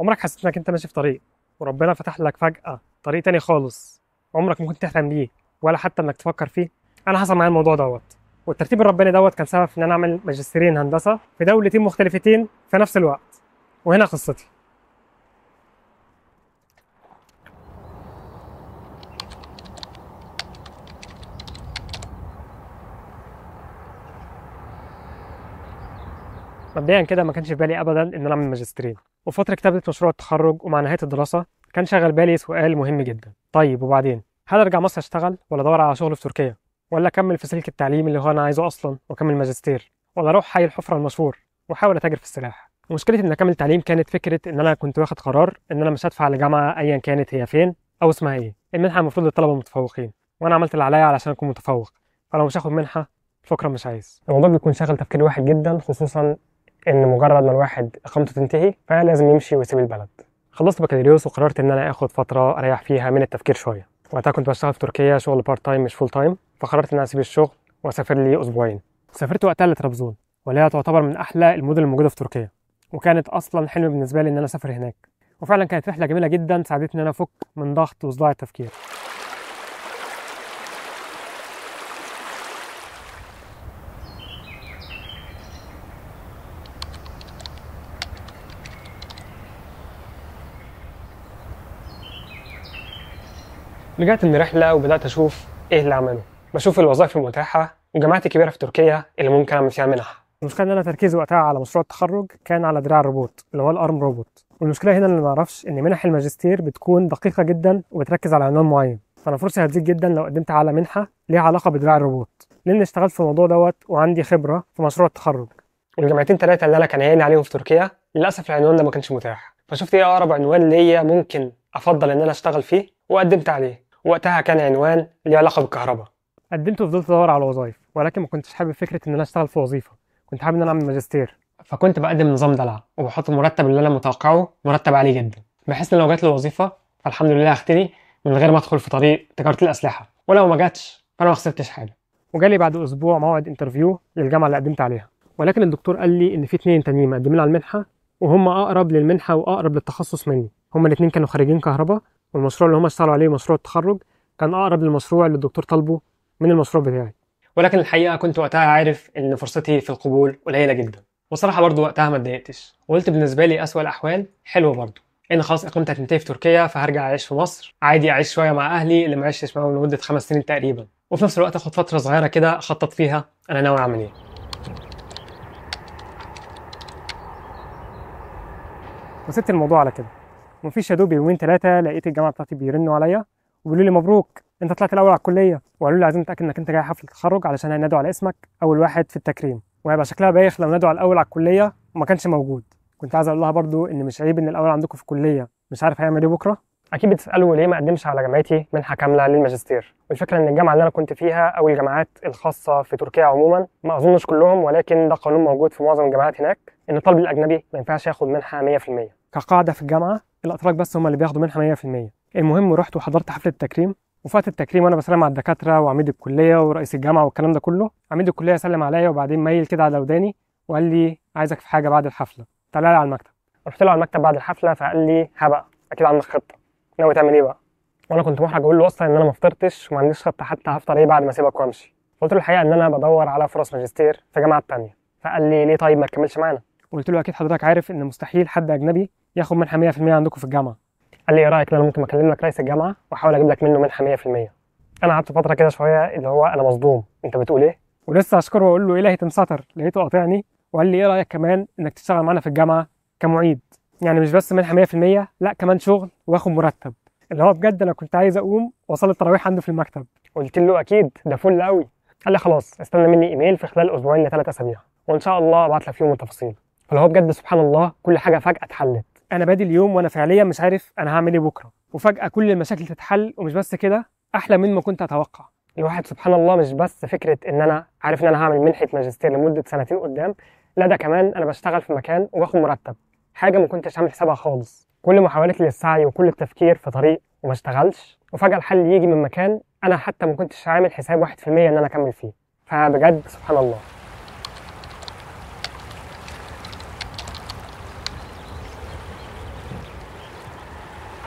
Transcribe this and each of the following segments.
عمرك حسيت انك انت ماشي في طريق وربنا فتح لك فجأة طريق تاني خالص عمرك ما كنت تحلم بيه ولا حتى انك تفكر فيه انا حصل معايا الموضوع دوت والترتيب الرباني دوت كان سبب في ان انا اعمل ماجستيرين هندسة في دولتين مختلفتين في نفس الوقت وهنا قصتي مبدئيا كده ما كانش في بالي ابدا ان انا اعمل ماجستيرين وفتره كتابه مشروع التخرج ومع نهايه الدراسه كان شغل بالي سؤال مهم جدا طيب وبعدين هل ارجع مصر اشتغل ولا ادور على شغل في تركيا ولا اكمل في سلك التعليم اللي هو انا عايزه اصلا واكمل ماجستير ولا اروح حي الحفره المشهور واحاول اتاجر في السلاح مشكلتي ان اكمل تعليم كانت فكره ان انا كنت واخد قرار ان انا مش هدفع لجامعه ايا كانت هي فين او اسمها ايه المنحه المفروض للطلبه المتفوقين وانا عملت اللي عليا علشان اكون متفوق فلو مش هاخد منحه فكرة مش عايز الموضوع بيكون شغل تفكير واحد جدا خصوصا ان مجرد ما الواحد اقامته تنتهي فلازم يمشي ويسيب البلد خلصت بكالوريوس وقررت ان انا اخد فتره اريح فيها من التفكير شويه وقتها كنت بشتغل في تركيا شغل بارت تايم مش فول تايم فقررت ان انا اسيب الشغل واسافر لي اسبوعين سافرت وقتها لطرابزون ولا تعتبر من احلى المدن الموجوده في تركيا وكانت اصلا حلم بالنسبه لي ان انا اسافر هناك وفعلا كانت رحله جميله جدا ساعدتني ان انا افك من ضغط وصداع التفكير رجعت من رحلة وبدأت أشوف إيه اللي عمله بشوف الوظائف المتاحة والجامعات الكبيرة في تركيا اللي ممكن أعمل فيها منح المشكله ان انا تركيزي وقتها على مشروع التخرج كان على دراع الروبوت اللي هو الارم روبوت والمشكله هنا اللي ما اعرفش ان منح الماجستير بتكون دقيقه جدا وبتركز على عنوان معين فانا فرصتي هتزيد جدا لو قدمت على منحه ليها علاقه بدراع الروبوت لان اشتغلت في الموضوع دوت وعندي خبره في مشروع التخرج والجامعتين ثلاثه اللي انا كان عيني عليهم في تركيا للاسف العنوان ده ما كانش متاح فشفت ايه اقرب عنوان ليا ممكن افضل ان انا اشتغل فيه وقدمت عليه وقتها كان عنوان ليه علاقه بالكهرباء قدمت وفضلت ادور على وظائف ولكن ما كنتش حابب فكره ان انا اشتغل في وظيفه كنت حابب ان انا اعمل ماجستير فكنت بقدم نظام دلع وبحط المرتب اللي انا متوقعه مرتب عالي جدا بحيث ان لو جات لي وظيفه فالحمد لله هختني من غير ما ادخل في طريق تجاره الاسلحه ولو ما جاتش فانا ما خسرتش حاجه وجالي بعد اسبوع موعد انترفيو للجامعه اللي قدمت عليها ولكن الدكتور قال لي ان في اثنين تانيين مقدمين على المنحه وهم اقرب للمنحه واقرب للتخصص مني هما الاثنين كانوا خريجين كهرباء والمشروع اللي هم اشتغلوا عليه مشروع التخرج كان اقرب للمشروع اللي الدكتور طالبه من المشروع بتاعي ولكن الحقيقه كنت وقتها عارف ان فرصتي في القبول قليله جدا وصراحه برضه وقتها ما اتضايقتش وقلت بالنسبه لي اسوأ الاحوال حلو برضه ان خلاص اقامتي هتنتهي في تركيا فهرجع اعيش في مصر عادي اعيش شويه مع اهلي اللي ما عشتش معاهم لمده خمس سنين تقريبا وفي نفس الوقت اخد فتره صغيره كده اخطط فيها انا ناوي اعمل ايه وسبت الموضوع على كده مفيش يا دوب يومين ثلاثه لقيت الجامعه بتاعتي بيرنوا عليا وبيقولوا لي مبروك انت طلعت الاول على الكليه وقالوا لي عايزين نتاكد انك انت جاي حفله التخرج علشان هينادوا على اسمك اول واحد في التكريم وهيبقى شكلها بايخ لو نادوا على الاول على الكليه وما كانش موجود كنت عايز اقول لها برضو ان مش عيب ان الاول عندكم في الكليه مش عارف هيعمل ايه بكره اكيد بتسالوا ليه ما اقدمش على جامعتي منحه كامله للماجستير والفكره ان الجامعه اللي انا كنت فيها او الجامعات الخاصه في تركيا عموما ما اظنش كلهم ولكن ده قانون موجود في معظم الجامعات هناك ان الطالب الاجنبي ما ينفعش ياخد منحه 100% كقاعده في الجامعه الاتراك بس هم اللي بياخدوا منحه 100% المهم رحت وحضرت حفله التكريم وفات التكريم وانا بسلم على الدكاتره وعميد الكليه ورئيس الجامعه والكلام ده كله عميد الكليه سلم عليا وبعدين ميل كده على وداني وقال لي عايزك في حاجه بعد الحفله تعالى لي على المكتب رحت له على المكتب بعد الحفله فقال لي ها بقى اكيد عندك خطه ناوي تعمل ايه بقى وانا كنت محرج اقول له اصلا ان انا ما فطرتش وما عنديش خطه حتى هفطر ايه بعد ما اسيبك وامشي قلت له الحقيقه ان انا بدور على فرص ماجستير في جامعه تانية فقال لي ليه طيب ما تكملش معانا قلت له اكيد حضرتك عارف ان مستحيل حد اجنبي ياخد منحه 100% عندكم في الجامعه قال لي ايه رايك انا ممكن اكلم لك رئيس الجامعه واحاول اجيب لك منه منحه 100% انا قعدت فتره كده شويه اللي هو انا مصدوم انت بتقول ايه ولسه اشكره واقول له الهي تنستر لقيته قاطعني وقال لي ايه رايك كمان انك تشتغل معانا في الجامعه كمعيد يعني مش بس منحه 100% لا كمان شغل واخد مرتب اللي هو بجد انا كنت عايز اقوم واصلي التراويح عنده في المكتب قلت له اكيد ده فل قوي قال لي خلاص استنى مني ايميل في خلال اسبوعين لثلاث اسابيع وان شاء الله ابعت لك فيهم التفاصيل فاللي هو بجد سبحان الله كل حاجه فجاه اتحلت انا بادي اليوم وانا فعليا مش عارف انا هعمل ايه بكره وفجاه كل المشاكل تتحل ومش بس كده احلى مما كنت اتوقع الواحد سبحان الله مش بس فكره ان انا عارف ان انا هعمل منحه ماجستير لمده سنتين قدام لا ده كمان انا بشتغل في مكان وباخد مرتب حاجه ما كنتش عامل حسابها خالص كل محاولتي للسعي وكل التفكير في طريق وما اشتغلش وفجاه الحل يجي من مكان انا حتى ما كنتش عامل حساب 1% ان انا اكمل فيه فبجد سبحان الله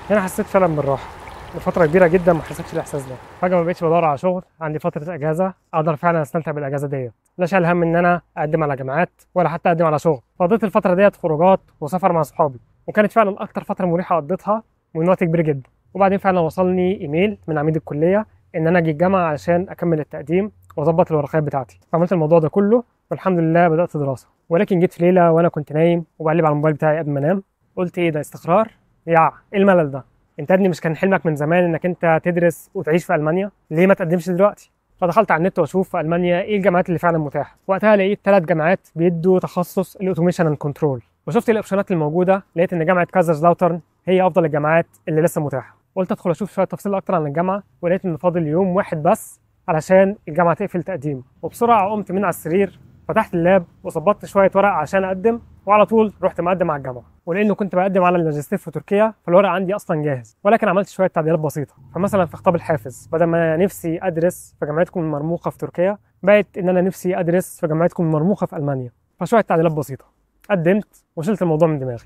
هنا حسيت فعلا بالراحه لفتره كبيره جدا ما حسيتش الاحساس ده فجاه ما بقتش بدور على شغل عندي فتره اجازه اقدر فعلا استمتع بالاجازه ديت لا شايل هم ان انا اقدم على جامعات ولا حتى اقدم على شغل قضيت الفتره ديت خروجات وسفر مع اصحابي وكانت فعلا اكتر فتره مريحه قضيتها من وقت كبير جدا وبعدين فعلا وصلني ايميل من عميد الكليه ان انا اجي الجامعه علشان اكمل التقديم واظبط الورقيات بتاعتي فعملت الموضوع ده كله والحمد لله بدات دراسه ولكن جيت في ليله وانا كنت نايم وبقلب على الموبايل بتاعي قبل ما انام قلت ايه ده استقرار يا ايه الملل ده انت يا ابني مش كان حلمك من زمان انك انت تدرس وتعيش في المانيا ليه ما تقدمش دلوقتي فدخلت على النت واشوف في المانيا ايه الجامعات اللي فعلا متاحه وقتها لقيت ثلاث جامعات بيدوا تخصص الاوتوميشن اند كنترول وشفت الاوبشنات الموجوده لقيت ان جامعه لاوترن هي افضل الجامعات اللي لسه متاحه قلت ادخل اشوف شويه تفاصيل اكتر عن الجامعه ولقيت ان فاضل يوم واحد بس علشان الجامعه تقفل تقديم وبسرعه قمت من على السرير فتحت اللاب وظبطت شويه ورق عشان اقدم وعلى طول رحت مقدم على الجامعه ولانه كنت بقدم على الماجستير في تركيا فالورق عندي اصلا جاهز ولكن عملت شويه تعديلات بسيطه فمثلا في خطاب الحافز بدل ما نفسي ادرس في جامعتكم المرموقه في تركيا بقت ان انا نفسي ادرس في جامعتكم المرموقه في المانيا فشويه تعديلات بسيطه قدمت وشلت الموضوع من دماغي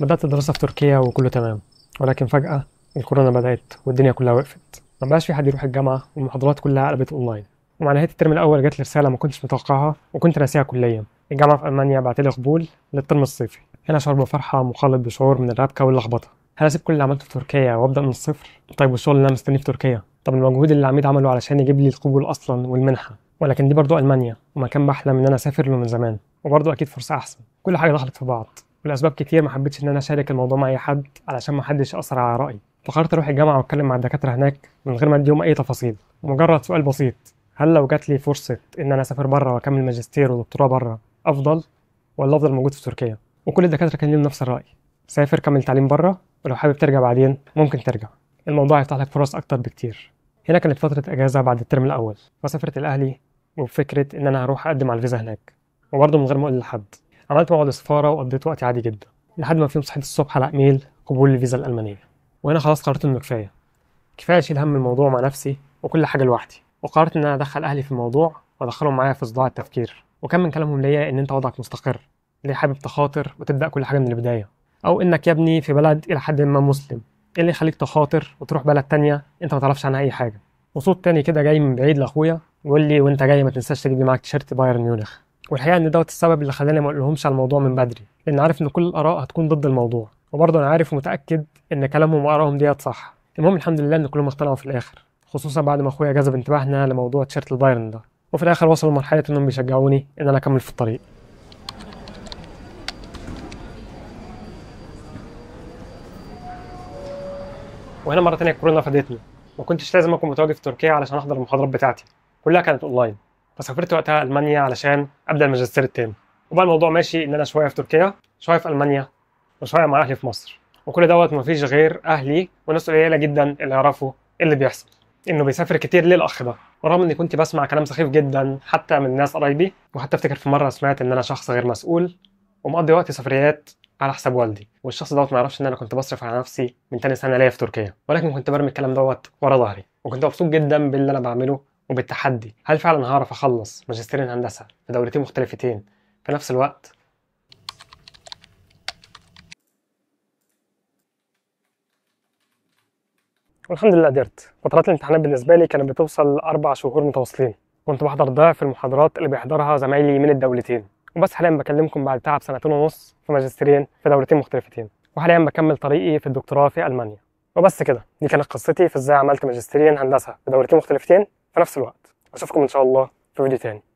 بدأت الدراسة في تركيا وكله تمام ولكن فجأة الكورونا بدات والدنيا كلها وقفت ما بقاش في حد يروح الجامعه والمحاضرات كلها قلبت اونلاين ومع نهايه الترم الاول جات لي رساله ما كنتش متوقعها وكنت ناسيها كليا الجامعه في المانيا بعت لي قبول للترم الصيفي هنا شعور بفرحه مخلط بشعور من الربكه واللخبطه هل اسيب كل اللي عملته في تركيا وابدا من الصفر طيب والشغل اللي انا مستنيه في تركيا طب المجهود اللي العميد عمله علشان يجيب لي القبول اصلا والمنحه ولكن دي برضه المانيا ومكان بحلم ان انا اسافر له من زمان وبرضه اكيد فرصه احسن كل حاجه دخلت في بعض ولاسباب كتير ما حبيتش ان انا اشارك الموضوع مع اي حد علشان ما حدش ياثر على رايي فقررت اروح الجامعه واتكلم مع الدكاتره هناك من غير ما اديهم اي تفاصيل مجرد سؤال بسيط هل لو جات لي فرصه ان انا اسافر بره واكمل ماجستير ودكتوراه بره افضل ولا افضل موجود في تركيا وكل الدكاتره كان ليهم نفس الراي سافر كمل تعليم بره ولو حابب ترجع بعدين ممكن ترجع الموضوع هيفتح لك فرص اكتر بكتير هنا كانت فتره اجازه بعد الترم الاول فسافرت الاهلي وبفكره ان انا هروح اقدم على الفيزا هناك وبرضه من غير ما اقول لحد عملت موعد السفاره وقضيت وقتي عادي جدا لحد ما في يوم صحيت الصبح على ايميل قبول الفيزا الالمانيه وانا خلاص قررت انه كفايه كفايه اشيل هم الموضوع مع نفسي وكل حاجه لوحدي وقررت ان انا ادخل اهلي في الموضوع وادخلهم معايا في صداع التفكير وكان من كلامهم ليا ان انت وضعك مستقر ليه حابب تخاطر وتبدا كل حاجه من البدايه او انك يا ابني في بلد الى حد ما مسلم ايه اللي يخليك تخاطر وتروح بلد تانية انت ما تعرفش عنها اي حاجه وصوت تاني كده جاي من بعيد لاخويا يقول لي وانت جاي ما تنساش تجيب لي معاك تيشيرت بايرن ميونخ والحقيقه ان دوت السبب اللي خلاني ما اقولهمش على الموضوع من بدري لان عارف ان كل الاراء هتكون ضد الموضوع وبرضه انا عارف ومتاكد ان كلامهم وارائهم ديت صح المهم الحمد لله ان كلهم اقتنعوا في الاخر خصوصا بعد ما اخويا جذب انتباهنا لموضوع تيشيرت البايرن ده وفي الاخر وصلوا لمرحله انهم بيشجعوني ان انا اكمل في الطريق وهنا مره تانية الكورونا فادتني ما كنتش لازم اكون متواجد في تركيا علشان احضر المحاضرات بتاعتي كلها كانت اونلاين فسافرت وقتها المانيا علشان ابدا الماجستير التام. وبقى الموضوع ماشي ان انا شويه في تركيا شويه في المانيا وشوية مع اهلي في مصر وكل دوت مفيش غير اهلي وناس قليله جدا اللي يعرفوا إيه اللي بيحصل انه بيسافر كتير ليه الاخ ده ورغم اني كنت بسمع كلام سخيف جدا حتى من ناس قرايبي وحتى افتكر في مره سمعت ان انا شخص غير مسؤول ومقضي وقت سفريات على حساب والدي والشخص دوت ما يعرفش ان انا كنت بصرف على نفسي من تاني سنه ليا في تركيا ولكن كنت برمي الكلام دوت ورا ظهري وكنت مبسوط جدا باللي انا بعمله وبالتحدي هل فعلا هعرف اخلص ماجستير الهندسه في دولتين مختلفتين في نفس الوقت والحمد لله قدرت فترات الامتحانات بالنسبه لي كانت بتوصل لاربع شهور متواصلين كنت بحضر ضعف المحاضرات اللي بيحضرها زمايلي من الدولتين وبس حاليا بكلمكم بعد تعب سنتين ونص في ماجستيرين في دولتين مختلفتين وحاليا بكمل طريقي في الدكتوراه في المانيا وبس كده دي كانت قصتي في ازاي عملت ماجستيرين هندسه في دولتين مختلفتين في نفس الوقت اشوفكم ان شاء الله في فيديو تاني